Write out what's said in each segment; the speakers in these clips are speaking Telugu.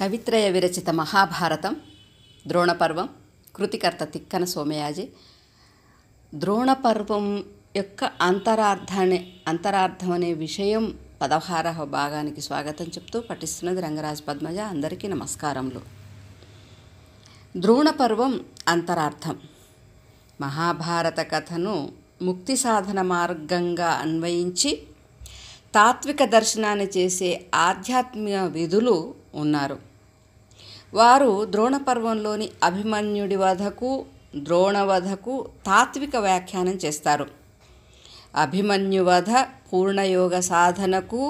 కవిత్రయ విరచిత మహాభారతం ద్రోణపర్వం కృతికర్త తిక్కన సోమయాజి ద్రోణపర్వం యొక్క అంతరార్థాన్ని అంతరార్థం అనే విషయం పదహార భాగానికి స్వాగతం చెప్తూ పఠిస్తున్నది రంగరాజు పద్మజ అందరికీ నమస్కారములు ద్రోణపర్వం అంతరార్థం మహాభారత కథను ముక్తి సాధన మార్గంగా అన్వయించి తాత్విక దర్శనాన్ని చేసే ఆధ్యాత్మిక విధులు ఉన్నారు వారు ద్రోణపర్వంలోని అభిమన్యుడి వధకు ద్రోణవధకు తాత్విక వ్యాఖ్యానం చేస్తారు అభిమన్యువధ పూర్ణయోగ సాధనకు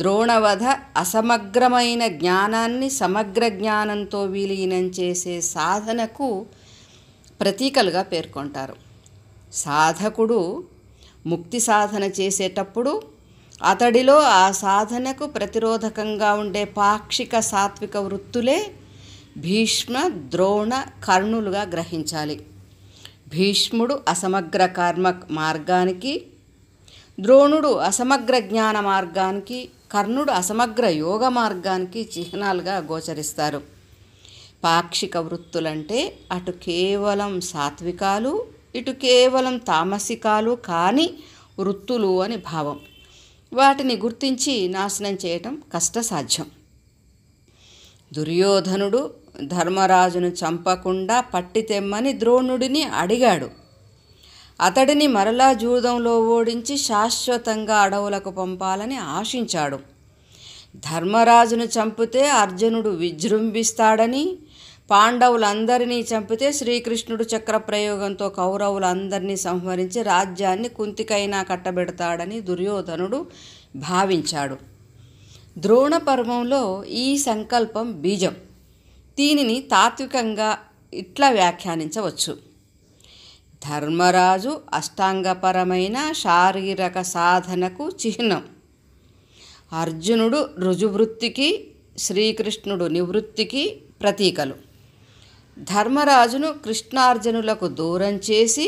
ద్రోణవధ అసమగ్రమైన జ్ఞానాన్ని సమగ్ర జ్ఞానంతో విలీనం చేసే సాధనకు ప్రతీకలుగా పేర్కొంటారు సాధకుడు ముక్తి సాధన చేసేటప్పుడు అతడిలో ఆ సాధనకు ప్రతిరోధకంగా ఉండే పాక్షిక సాత్విక వృత్తులే భీష్మ ద్రోణ కర్ణులుగా గ్రహించాలి భీష్ముడు అసమగ్ర కర్మ మార్గానికి ద్రోణుడు అసమగ్ర జ్ఞాన మార్గానికి కర్ణుడు అసమగ్ర యోగ మార్గానికి చిహ్నాలుగా గోచరిస్తారు పాక్షిక వృత్తులంటే అటు కేవలం సాత్వికాలు ఇటు కేవలం తామసికాలు కాని వృత్తులు అని భావం వాటిని గుర్తించి నాశనం చేయటం కష్టసాధ్యం దుర్యోధనుడు ధర్మరాజును చంపకుండా పట్టి తెమ్మని ద్రోణుడిని అడిగాడు అతడిని మరలా జూదంలో ఓడించి శాశ్వతంగా అడవులకు పంపాలని ఆశించాడు ధర్మరాజును చంపితే అర్జునుడు విజృంభిస్తాడని పాండవులందరినీ చంపితే శ్రీకృష్ణుడు చక్ర ప్రయోగంతో కౌరవులందరినీ సంహరించి రాజ్యాన్ని కుంతికైనా కట్టబెడతాడని దుర్యోధనుడు భావించాడు ద్రోణ పర్వంలో ఈ సంకల్పం బీజం దీనిని తాత్వికంగా ఇట్లా వ్యాఖ్యానించవచ్చు ధర్మరాజు అష్టాంగపరమైన శారీరక సాధనకు చిహ్నం అర్జునుడు రుజువృత్తికి శ్రీకృష్ణుడు నివృత్తికి ప్రతీకలు ధర్మరాజును కృష్ణార్జునులకు దూరం చేసి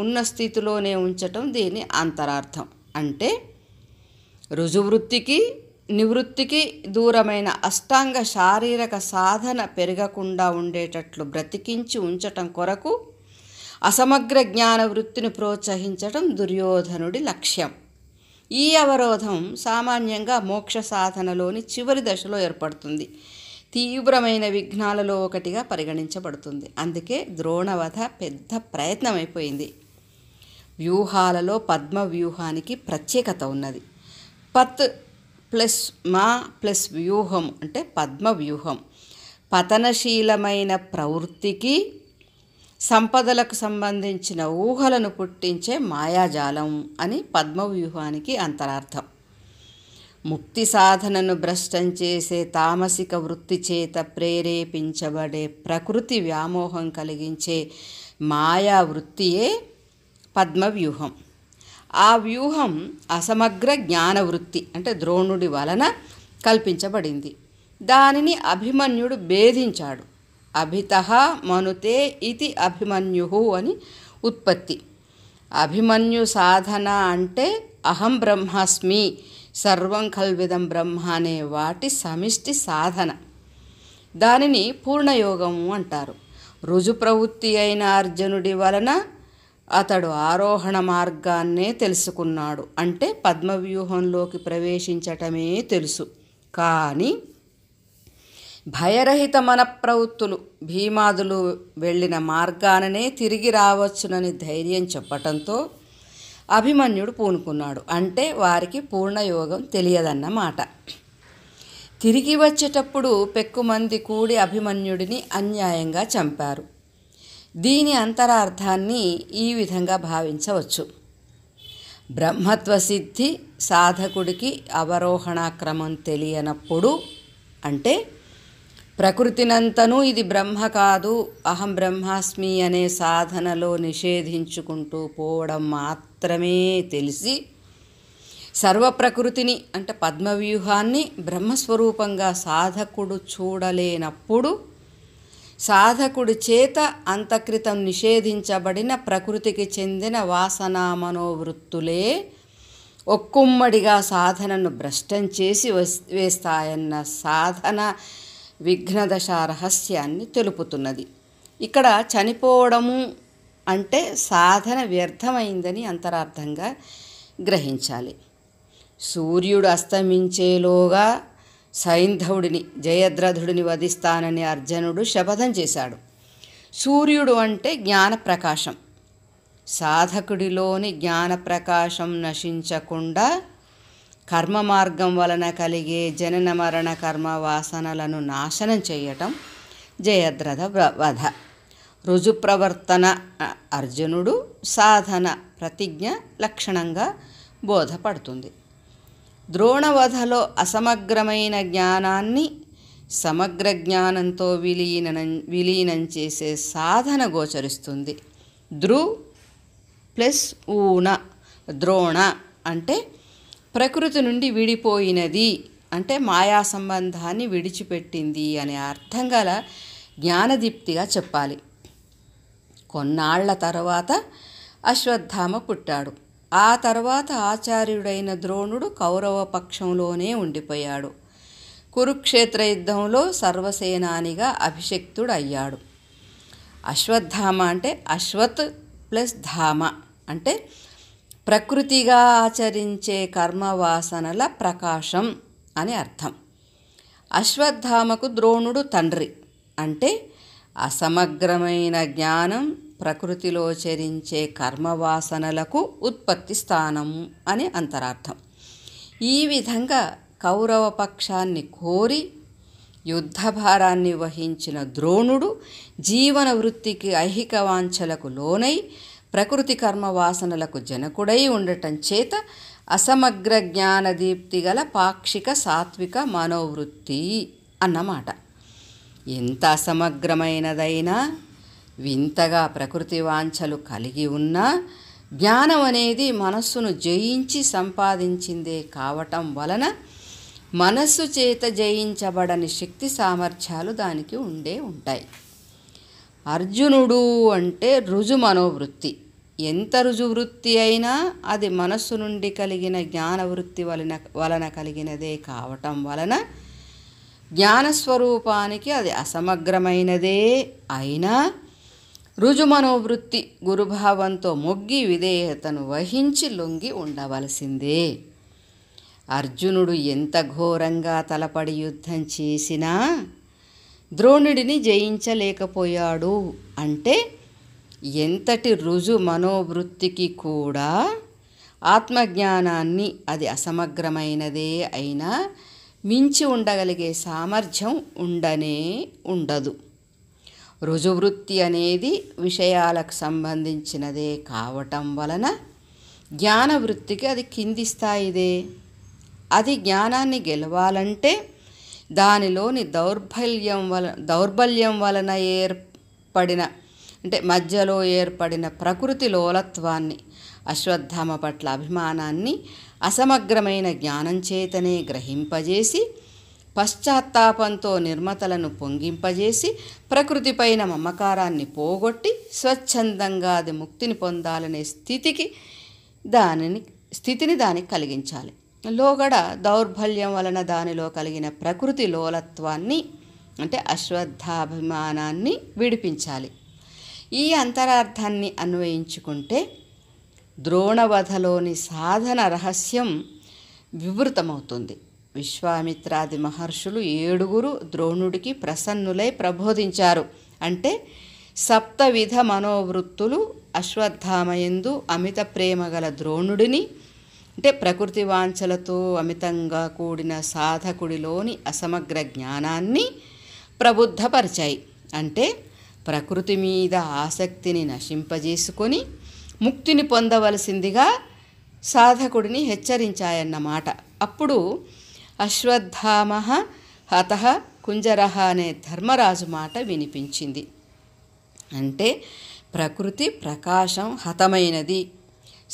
ఉన్న స్థితిలోనే ఉంచటం దీని అంతరార్థం అంటే రుజువృత్తికి నివృత్తికి దూరమైన అష్టాంగ శారీరక సాధన పెరగకుండా ఉండేటట్లు బ్రతికించి ఉంచటం కొరకు అసమగ్ర జ్ఞాన వృత్తిని ప్రోత్సహించటం దుర్యోధనుడి లక్ష్యం ఈ అవరోధం సామాన్యంగా మోక్ష సాధనలోని చివరి దశలో ఏర్పడుతుంది తీవ్రమైన విఘ్నాలలో ఒకటిగా పరిగణించబడుతుంది అందుకే ద్రోణవధ పెద్ద ప్రయత్నమైపోయింది వ్యూహాలలో పద్మ వ్యూహానికి ప్రత్యేకత ఉన్నది పత్ ప్లస్ మా ప్లస్ వ్యూహం అంటే పద్మ వ్యూహం పతనశీలమైన ప్రవృత్తికి సంపదలకు సంబంధించిన ఊహలను పుట్టించే మాయాజాలం అని పద్మవ్యూహానికి అంతరార్థం ముక్తి సాధనను భ్రష్టం చేసే తామసిక వృత్తి చేత ప్రేరేపించబడే ప్రకృతి వ్యామోహం కలిగించే మాయా వృత్తియే పద్మవ్యూహం ఆ వ్యూహం అసమగ్ర జ్ఞాన వృత్తి అంటే ద్రోణుడి వలన కల్పించబడింది దానిని అభిమన్యుడు భేదించాడు అభిత మనుతే ఇది అభిమన్యు అని ఉత్పత్తి అభిమన్యు సాధన అంటే అహం బ్రహ్మాస్మి సర్వం కల్విదం బ్రహ్మ అనే వాటి సమిష్టి సాధన దానిని పూర్ణయోగము అంటారు రుజు ప్రవృత్తి అయిన అర్జునుడి వలన అతడు ఆరోహణ మార్గాన్నే తెలుసుకున్నాడు అంటే పద్మవ్యూహంలోకి ప్రవేశించటమే తెలుసు కానీ భయరహిత మన ప్రవృత్తులు భీమాదులు వెళ్ళిన మార్గాననే తిరిగి రావచ్చునని ధైర్యం చెప్పటంతో అభిమన్యుడు పూనుకున్నాడు అంటే వారికి పూర్ణయోగం తెలియదన్నమాట తిరిగి వచ్చేటప్పుడు పెక్కుమంది కూడి అభిమన్యుడిని అన్యాయంగా చంపారు దీని అంతరార్థాన్ని ఈ విధంగా భావించవచ్చు బ్రహ్మత్వ సిద్ధి సాధకుడికి అవరోహణాక్రమం తెలియనప్పుడు అంటే ప్రకృతినంతనూ ఇది బ్రహ్మ కాదు అహం బ్రహ్మాస్మి అనే సాధనలో నిషేధించుకుంటూ పోవడం మాత్రమే తెలిసి సర్వప్రకృతిని అంటే పద్మవ్యూహాన్ని బ్రహ్మస్వరూపంగా సాధకుడు చూడలేనప్పుడు సాధకుడి చేత అంతకృతం నిషేధించబడిన ప్రకృతికి చెందిన వాసనా మనోవృత్తులే ఒక్కుమ్మడిగా సాధనను భ్రష్టం చేసి వస్ వేస్తాయన్న సాధన విఘ్నదశ రహస్యాన్ని తెలుపుతున్నది ఇక్కడ చనిపోవడము అంటే సాధన వ్యర్థమైందని అంతరార్థంగా గ్రహించాలి సూర్యుడు అస్తమించేలోగా సైంధవుడిని జయద్రథుడిని వధిస్తానని అర్జునుడు శపథం చేశాడు సూర్యుడు అంటే జ్ఞానప్రకాశం సాధకుడిలోని జ్ఞానప్రకాశం నశించకుండా కర్మ మార్గం వలన కలిగే జనన మరణ కర్మ వాసనలను నాశనం చేయటం జయద్రథ వధ రుజుప్రవర్తన అర్జునుడు సాధన ప్రతిజ్ఞ లక్షణంగా బోధపడుతుంది ద్రోణవధలో అసమగ్రమైన జ్ఞానాన్ని సమగ్ర జ్ఞానంతో విలీనం విలీనం చేసే సాధన గోచరిస్తుంది ధ్రు ప్లస్ ఊన ద్రోణ అంటే ప్రకృతి నుండి విడిపోయినది అంటే మాయా సంబంధాన్ని విడిచిపెట్టింది అనే అర్థం గల జ్ఞానదీప్తిగా చెప్పాలి కొన్నాళ్ల తర్వాత అశ్వత్థామ పుట్టాడు ఆ తర్వాత ఆచార్యుడైన ద్రోణుడు కౌరవ పక్షంలోనే ఉండిపోయాడు కురుక్షేత్ర యుద్ధంలో సర్వసేనానిగా అభిషక్తుడయ్యాడు అశ్వత్థామ అంటే అశ్వత్ ప్లస్ ధామ అంటే ప్రకృతిగా ఆచరించే కర్మవాసనల ప్రకాశం అని అర్థం అశ్వత్థామకు ద్రోణుడు తండ్రి అంటే అసమగ్రమైన జ్ఞానం ప్రకృతిలో చరించే కర్మవాసనలకు ఉత్పత్తి స్థానం అని అంతరార్థం ఈ విధంగా కౌరవ పక్షాన్ని కోరి యుద్ధభారాన్ని వహించిన ద్రోణుడు జీవన వృత్తికి ఐహిక వాంఛలకు లోనై ప్రకృతి కర్మ వాసనలకు జనకుడై ఉండటం చేత అసమగ్ర జ్ఞానదీప్తి గల పాక్షిక సాత్విక మనోవృత్తి అన్నమాట ఎంత అసమగ్రమైనదైనా వింతగా ప్రకృతి వాంఛలు కలిగి ఉన్నా జ్ఞానం అనేది మనస్సును జయించి సంపాదించిందే కావటం వలన మనస్సు చేత జయించబడని శక్తి సామర్థ్యాలు దానికి ఉండే ఉంటాయి అర్జునుడు అంటే రుజు మనోవృత్తి ఎంత రుజువృత్తి అయినా అది మనస్సు నుండి కలిగిన జ్ఞానవృత్తి వలన వలన కలిగినదే కావటం వలన జ్ఞానస్వరూపానికి అది అసమగ్రమైనదే అయినా రుజుమనోవృత్తి గురుభావంతో మొగ్గి విధేయతను వహించి లొంగి ఉండవలసిందే అర్జునుడు ఎంత ఘోరంగా తలపడి యుద్ధం చేసినా ద్రోణుడిని జయించలేకపోయాడు అంటే ఎంతటి రుజు మనోవృత్తికి కూడా ఆత్మజ్ఞానాన్ని అది అసమగ్రమైనదే అయినా మించి ఉండగలిగే సామర్థ్యం ఉండనే ఉండదు రుజువృత్తి అనేది విషయాలకు సంబంధించినదే కావటం వలన జ్ఞాన వృత్తికి అది కింది స్థాయిదే అది జ్ఞానాన్ని గెలవాలంటే దానిలోని దౌర్బల్యం వల దౌర్బల్యం వలన ఏర్పడిన అంటే మధ్యలో ఏర్పడిన ప్రకృతి లోలత్వాన్ని అశ్వత్థామ పట్ల అభిమానాన్ని అసమగ్రమైన జ్ఞానం చేతనే గ్రహింపజేసి పశ్చాత్తాపంతో నిర్మతలను పొంగింపజేసి ప్రకృతిపైన మమకారాన్ని పోగొట్టి స్వచ్ఛందంగా అది ముక్తిని పొందాలనే స్థితికి దానిని స్థితిని దానికి కలిగించాలి లోగడ దౌర్బల్యం వలన దానిలో కలిగిన ప్రకృతి లోలత్వాన్ని అంటే అశ్వత్థాభిమానాన్ని విడిపించాలి ఈ అంతరార్థాన్ని అన్వయించుకుంటే ద్రోణవధలోని సాధన రహస్యం వివృతమవుతుంది విశ్వామిత్రాది మహర్షులు ఏడుగురు ద్రోణుడికి ప్రసన్నులై ప్రబోధించారు అంటే సప్తవిధ మనోవృత్తులు అశ్వత్థామయందు అమిత ప్రేమ గల ద్రోణుడిని అంటే ప్రకృతి వాంఛలతో అమితంగా కూడిన సాధకుడిలోని అసమగ్ర జ్ఞానాన్ని ప్రబుద్ధపరిచాయి అంటే ప్రకృతి మీద ఆసక్తిని నశింపజేసుకొని ముక్తిని పొందవలసిందిగా సాధకుడిని హెచ్చరించాయన్నమాట అప్పుడు అశ్వత్థామ హత కుంజరహ అనే ధర్మరాజు మాట వినిపించింది అంటే ప్రకృతి ప్రకాశం హతమైనది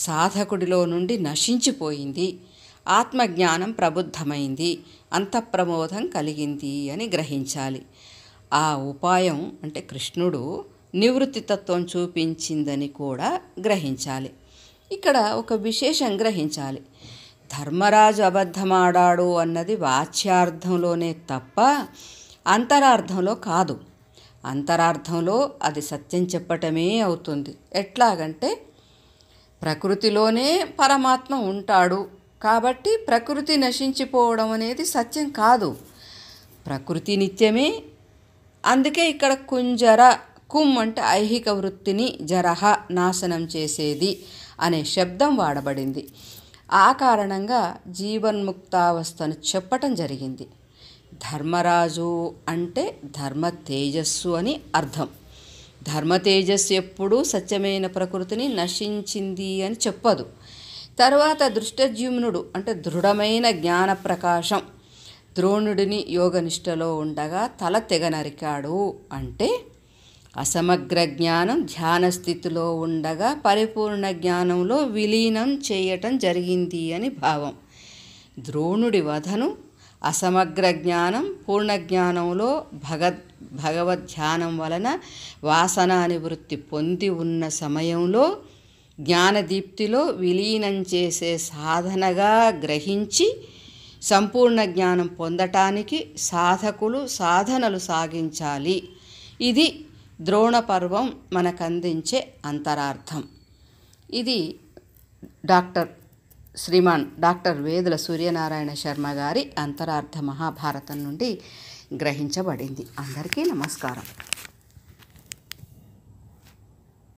సాధకుడిలో నుండి నశించిపోయింది ఆత్మజ్ఞానం ప్రబుద్ధమైంది అంతఃప్రమోదం కలిగింది అని గ్రహించాలి ఆ ఉపాయం అంటే కృష్ణుడు నివృత్తి తత్వం చూపించిందని కూడా గ్రహించాలి ఇక్కడ ఒక విశేషం గ్రహించాలి ధర్మరాజు అబద్ధమాడాడు అన్నది వాచ్యార్థంలోనే తప్ప అంతరార్థంలో కాదు అంతరార్థంలో అది సత్యం చెప్పటమే అవుతుంది ఎట్లాగంటే ప్రకృతిలోనే పరమాత్మ ఉంటాడు కాబట్టి ప్రకృతి నశించిపోవడం అనేది సత్యం కాదు ప్రకృతి నిత్యమే అందుకే ఇక్కడ కుంజర కుమ్ అంటే ఐహిక వృత్తిని జరహ నాశనం చేసేది అనే శబ్దం వాడబడింది ఆ కారణంగా జీవన్ముక్తావస్థను చెప్పటం జరిగింది ధర్మరాజు అంటే ధర్మ తేజస్సు అని అర్థం ధర్మ తేజస్సు ఎప్పుడూ సత్యమైన ప్రకృతిని నశించింది అని చెప్పదు తర్వాత దృష్టజ్యుమ్నుడు అంటే దృఢమైన జ్ఞాన ప్రకాశం ద్రోణుడిని యోగనిష్టలో ఉండగా తల తెగనరికాడు అంటే అసమగ్ర జ్ఞానం ధ్యాన స్థితిలో ఉండగా పరిపూర్ణ జ్ఞానంలో విలీనం చేయటం జరిగింది అని భావం ద్రోణుడి వధను అసమగ్ర జ్ఞానం పూర్ణ జ్ఞానంలో భగద్ భగవద్ ధ్యానం వలన వాసనా వృత్తి పొంది ఉన్న సమయంలో జ్ఞానదీప్తిలో విలీనం చేసే సాధనగా గ్రహించి సంపూర్ణ జ్ఞానం పొందటానికి సాధకులు సాధనలు సాగించాలి ఇది ద్రోణపర్వం మనకందించే అంతరార్థం ఇది డాక్టర్ శ్రీమాన్ డాక్టర్ వేదుల సూర్యనారాయణ శర్మ గారి అంతరార్థ మహాభారతం నుండి గ్రహించబడింది అందరికీ నమస్కారం